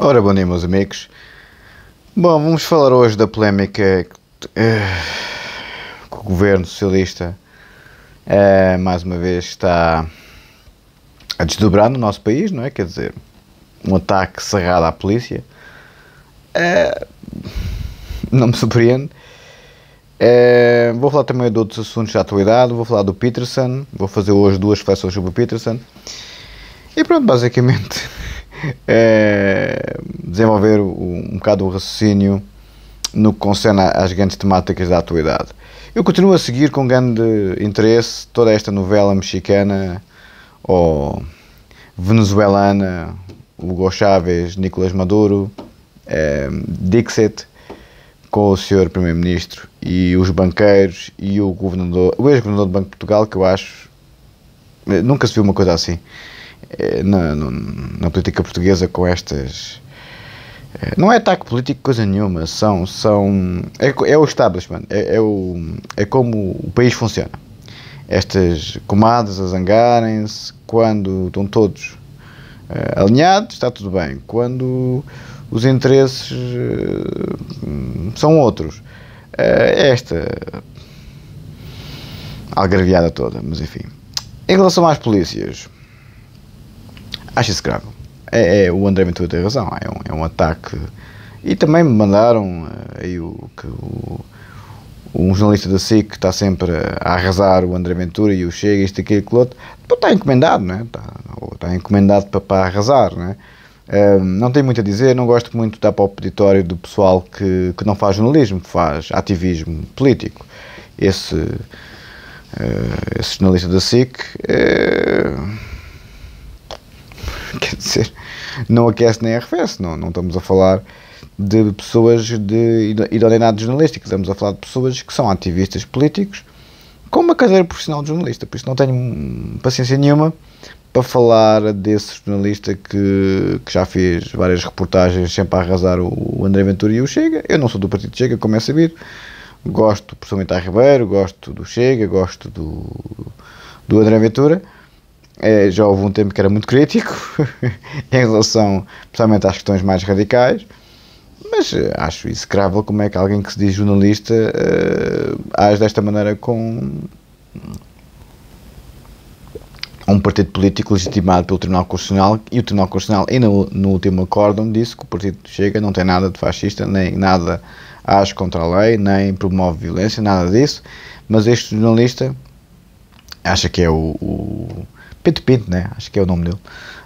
Ora, bom dia, meus amigos. Bom, vamos falar hoje da polémica que eh, o governo socialista eh, mais uma vez está a desdobrar no nosso país, não é? Quer dizer, um ataque cerrado à polícia. Eh, não me surpreende. vou falar também de outros assuntos da atualidade. Vou falar do Peterson. Vou fazer hoje duas reflexões sobre o Peterson. E pronto, basicamente é, desenvolver um, um bocado o raciocínio no que concerne às grandes temáticas da atualidade. Eu continuo a seguir com grande interesse toda esta novela mexicana ou venezuelana, Hugo Chávez, Nicolás Maduro, eh, Dixit, com o senhor primeiro-ministro e os banqueiros e o governador, o ex-governador do Banco de Portugal, que eu acho nunca se viu uma coisa assim. Eh, na, na, política portuguesa com estas. Eh, não é ataque político coisa nenhuma, são, são é, é o establishment, é, é, o, é como o país funciona. Estas comadas a zangarem-se quando estão todos uh, alinhados, está tudo bem. Quando os interesses uh, são outros, uh, esta algarviada toda, mas enfim. Em relação às polícias, acho isso grave. É, é, o André Ventura tem razão, é um, é um ataque. E também me mandaram eh, aí o, que o, um jornalista da SIC que está sempre a arrasar o André Ventura e o Chega, isto, aquilo, aquilo outro. Depois está encomendado, não né? está, está encomendado para, para arrasar. Né? Um, ehm, não tenho muito a dizer, não gosto muito da para o peditório do pessoal que, que não faz jornalismo, faz ativismo político. Esse, uh, esse jornalista da SIC. Uh, dizer, não aquece nem arrefece, não, não estamos a falar de pessoas de idoneidade jornalística, estamos a falar de pessoas que são ativistas políticos com uma carreira profissional de jornalista, por isso não tenho paciência nenhuma para falar desse jornalista que, que já fez várias reportagens sempre a arrasar o André Ventura e o Chega. Eu não sou do partido Chega, como é sabido. Gosto do professor Ribeiro, gosto do Chega, gosto do, do André Ventura. É, já houve um tempo que era muito crítico em relação, principalmente às questões mais radicais, mas eh, acho execrável como é que alguém que se diz jornalista uh, age desta maneira com um partido político legitimado pelo Tribunal Constitucional e o Tribunal Constitucional, ainda no último acórdão, disse que o partido Chega não tem nada de fascista, nem nada age contra a lei, nem promove violência, nada disso, mas este jornalista acha que é o, o Pinto Pinto, né? Acho que é o nome dele.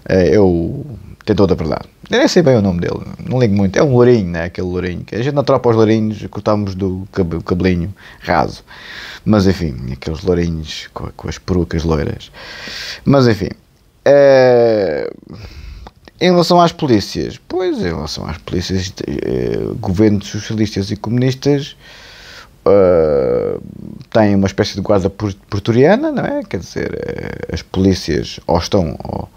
É, eu tentou da verdade. Eu nem sei bem o nome dele, não ligo muito. É um lourinho, né? Aquele lourinho. A gente na tropa aos lourinhos cortámos do cabelinho raso. Mas enfim, aqueles lourinhos com, com as perucas loiras. Mas enfim. É... Em relação às polícias, pois, em relação às polícias, eh, governos socialistas e comunistas tem uma espécie de guarda pretoriana, não é? Quer dizer, eh, as polícias ou estão ou,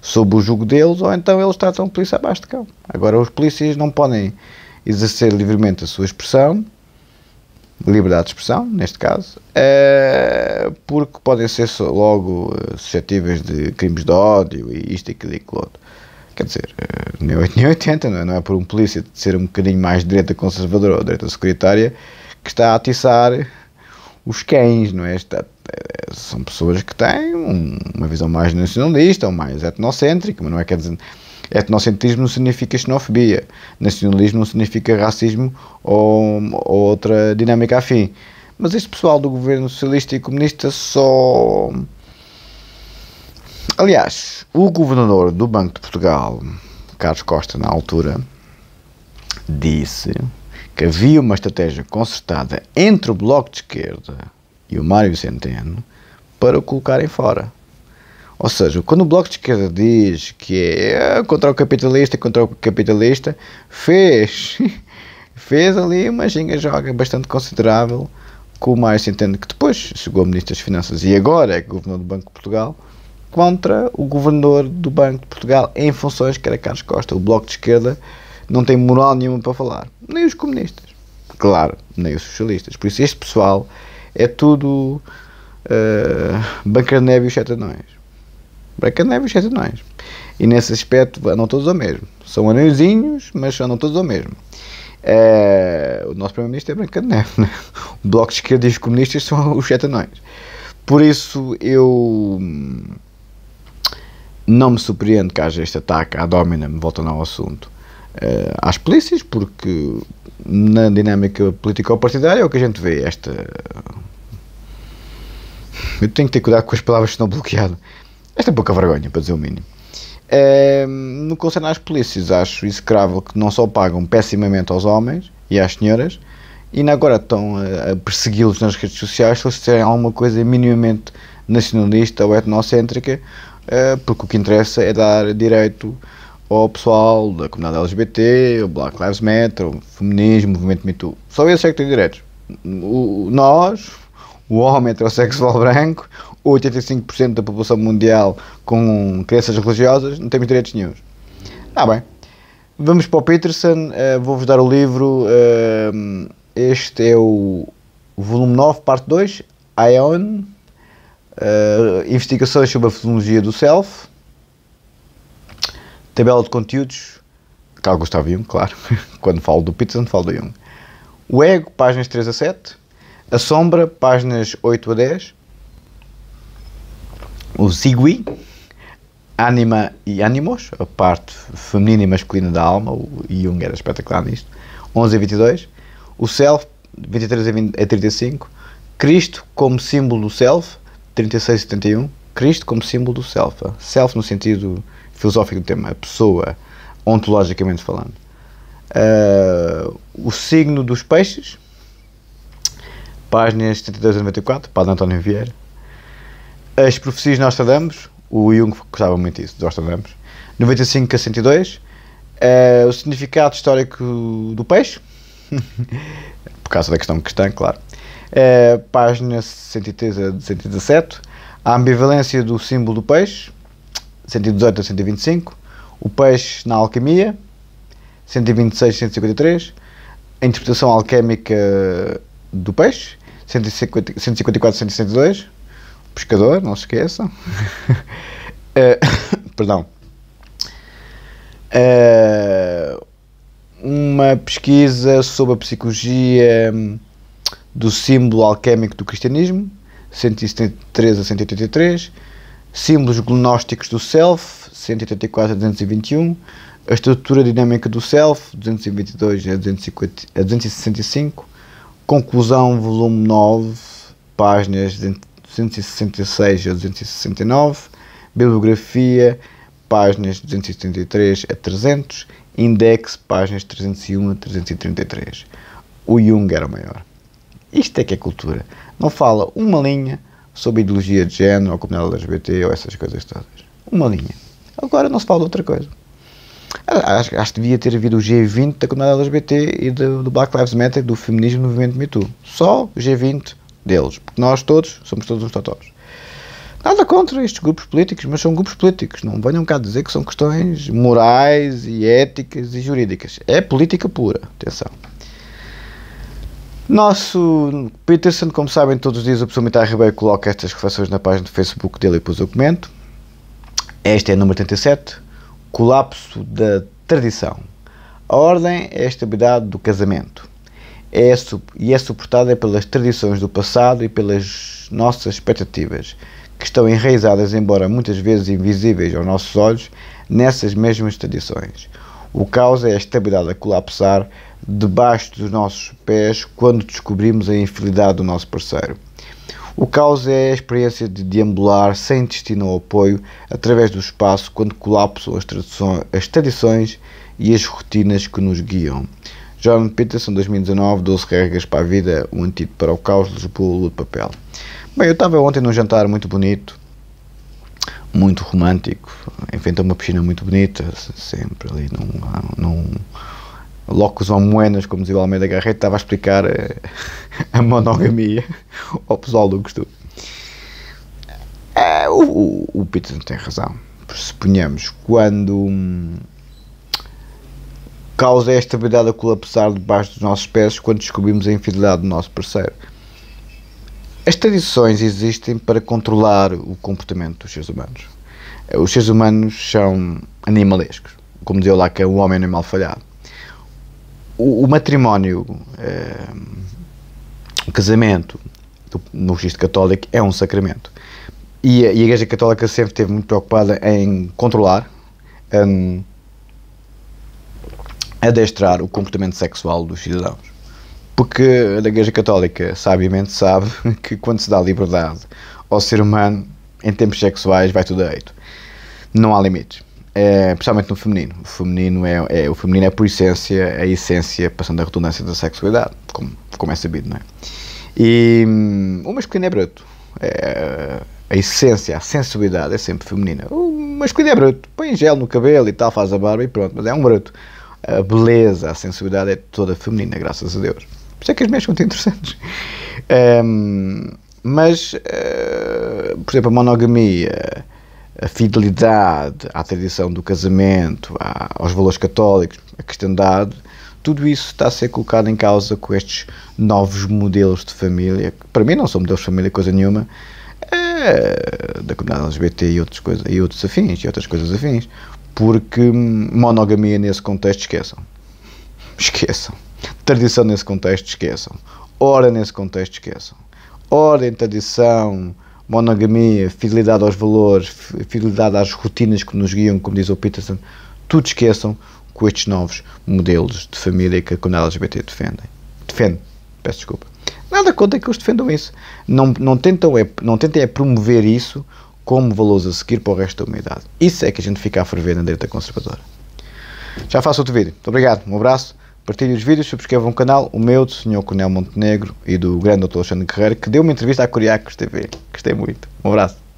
sob o jugo deles ou então eles tratam a polícia abaixo de cão. Agora, os polícias não podem exercer livremente a sua expressão, liberdade de expressão, neste caso, é, porque podem ser logo eh, suscetíveis de crimes de ódio e isto e aquilo e aquilo outro. Quer dizer, nem 80, não é? Não é por um polícia de ser um bocadinho mais direita conservadora ou direita securitária que está a atiçar os cães, não é? Esta, eh, são pessoas que têm uma visão mais nacionalista ou mais etnocêntrica, mas não é quer dizer. Etnocentrismo não significa xenofobia, nacionalismo não significa racismo ou, ou outra dinâmica afim. Mas este pessoal do governo socialista e comunista só. Aliás, o governador do Banco de Portugal, Carlos Costa, na altura, disse que havia uma estratégia concertada entre o Bloco de Esquerda e o Mário Centeno para o colocarem fora. Ou seja, quando o Bloco de Esquerda diz que é contra o capitalista, contra o capitalista, fez, fez ali uma ginga-joga bastante considerável com o Mário Centeno, que depois chegou a Ministro das Finanças e agora é Governador do Banco de Portugal, contra o Governador do Banco de Portugal em funções que era Carlos Costa. O Bloco de Esquerda não tem moral nenhuma para falar. Nem os comunistas, claro, nem os socialistas. Por isso, este pessoal é tudo uh, eh, Branca de Neve e os Sete Anões. Branca de Neve e os Sete Anões. E nesse aspecto andam todos ao mesmo. São anãozinhos, mas andam todos ao mesmo. Uh, o nosso Primeiro-Ministro é Branca de Neve. Né? O Bloco de Esquerda e os comunistas são os Sete Anões. Por isso, eu hum, não me surpreendo que haja este ataque à Domina, voltando ao assunto eh, às polícias, porque na dinâmica político-partidária é o que a gente vê. Esta. Eu tenho que ter cuidado com as palavras, que estão bloqueadas Esta é pouca vergonha, para dizer o mínimo. É, no que concerne às polícias, acho execrável que não só pagam pessimamente aos homens e às senhoras, e ainda agora estão a, a persegui-los nas redes sociais se eles tiverem alguma coisa minimamente nacionalista ou etnocêntrica, é, porque o que interessa é dar direito ao pessoal da comunidade LGBT, o Black Lives Matter, o feminismo, o movimento Me Too. Só esse é que tem direitos. O, nós, o homem heterossexual branco, 85% da população mundial com crenças religiosas, não temos direitos nenhums. Ah, bem. Vamos para o Peterson, uh, vou-vos dar o livro. Uh, este é o volume 9, parte 2, Ion, uh, eh, Investigações sobre a Fisiologia do Self, tabela de conteúdos, o Gustavo Jung, claro, quando falo do Peterson falo do Jung. O ego, páginas 3 a 7, a sombra, páginas 8 a 10, o zigui, anima e animos, a parte feminina e masculina da alma, o Jung era espetacular nisto, 11 a 22, o self, 23 a, a 35, Cristo como símbolo do self, 36 a 71, Cristo como símbolo do self, self no sentido filosófica do tema, a pessoa, ontologicamente falando. Uh, o signo dos peixes, páginas 72 a 94, Padre António Vieira. As profecias de Nostradamus, o Jung gostava muito disso, de Nostradamus. 95 a 102, uh, eh, o significado histórico do peixe, por causa da questão cristã, claro. Uh, página 103 a 117, a ambivalência do símbolo do peixe. 118 a 125, o peixe na alquimia, 126 a 153, a interpretação alquémica do peixe, 154 a 162, pescador, não se esqueçam. uh, perdão. Uh, uma pesquisa sobre a psicologia do símbolo alquémico do cristianismo, 173 a 183 símbolos gnósticos do self, 184 a 221, a estrutura dinâmica do self, 222 a, 250, a 265, conclusão, volume 9, páginas 266 a 269, bibliografia, páginas 273 a 300, index, páginas 301 a 333. O Jung era o maior. Isto é que é cultura. Não fala uma linha sobre ideologia de género, ou comunidade LGBT, ou essas coisas todas. Uma linha. Agora não se fala de outra coisa. Ah, acho, acho que devia ter havido o G20 da comunidade LGBT e do, do Black Lives Matter, do feminismo no movimento Me Too. Só o G20 deles, porque nós todos somos todos uns totós. Nada contra estes grupos políticos, mas são grupos políticos. Não venham cá dizer que são questões morais e éticas e jurídicas. É política pura. Atenção. Nosso Peterson, como sabem, todos os dias o professor Mitar Ribeiro coloca estas reflexões na página do Facebook dele e pôs o documento. Esta é a número 37, colapso da tradição. A ordem é a estabilidade do casamento é, e é suportada pelas tradições do passado e pelas nossas expectativas, que estão enraizadas, embora muitas vezes invisíveis aos nossos olhos, nessas mesmas tradições. O caos é a estabilidade a colapsar debaixo dos nossos pés quando descobrimos a infidelidade do nosso parceiro. O caos é a experiência de deambular sem destino ou apoio através do espaço quando colapsam as, as tradições e as rotinas que nos guiam. John Peterson, 2019, 12 regras para a vida, um antídoto para o caos, Lisboa, Lua de Papel. Bem, eu estava ontem num jantar muito bonito, muito romântico, Inventou uma piscina muito bonita, sempre ali num, num Locos ou moenas, como dizia o Almeida Garreta, estava a explicar eh, a, a monogamia ao pessoal do costume. Eh, o, o, o tem razão. Se ponhamos, quando hum, causa esta a estabilidade a colapsar debaixo dos nossos pés quando descobrimos a infidelidade do nosso parceiro. As tradições existem para controlar o comportamento dos seres humanos. Eh, os seres humanos são animalescos. Como dizia lá que é o homem animal falhado o, matrimónio, eh, o casamento do, no registro católico é um sacramento. E a, e a, Igreja Católica sempre esteve muito preocupada em controlar, um, adestrar o comportamento sexual dos cidadãos. Porque a Igreja Católica, sabiamente, sabe que quando se dá liberdade ao ser humano, em tempos sexuais, vai tudo a eito. Não há limites é, principalmente no feminino. O feminino é, é, o feminino é por essência é a essência, passando a redundância da sexualidade, como, como é sabido, não é? E hum, o masculino é bruto. É, a essência, a sensibilidade é sempre feminina. O masculino é bruto. Põe gel no cabelo e tal, faz a barba e pronto, mas é um bruto. A beleza, a sensibilidade é toda feminina, graças a Deus. Por isso é que as mulheres são muito interessantes. Um, mas, uh, por exemplo, a monogamia, a fidelidade à tradição do casamento, aos valores católicos, a cristandade, tudo isso está a ser colocado em causa com estes novos modelos de família, que para mim não são modelos de família coisa nenhuma, é, da comunidade LGBT e, outras coisa, e outros afins, e outras coisas afins, porque monogamia nesse contexto esqueçam. Esqueçam. Tradição nesse contexto esqueçam. Ora nesse contexto esqueçam. Ora em tradição, monogamia, fidelidade aos valores, fidelidade às rotinas que nos guiam, como diz o Peterson, tudo esqueçam com estes novos modelos de família que a comunidade LGBT defendem. Defende, peço desculpa. Nada conta que eles defendam isso. Não, não, tentam é, não tentem é promover isso como valores a seguir para o resto da humanidade. Isso é que a gente fica a ferver na direita conservadora. Já faço outro vídeo. Muito obrigado, um abraço partilhem os vídeos, subscrevam o canal, o meu, do Sr. Coronel Montenegro e do grande Dr. Alexandre Guerreiro, que deu uma entrevista à Curiacos TV. Gostei muito. Um abraço.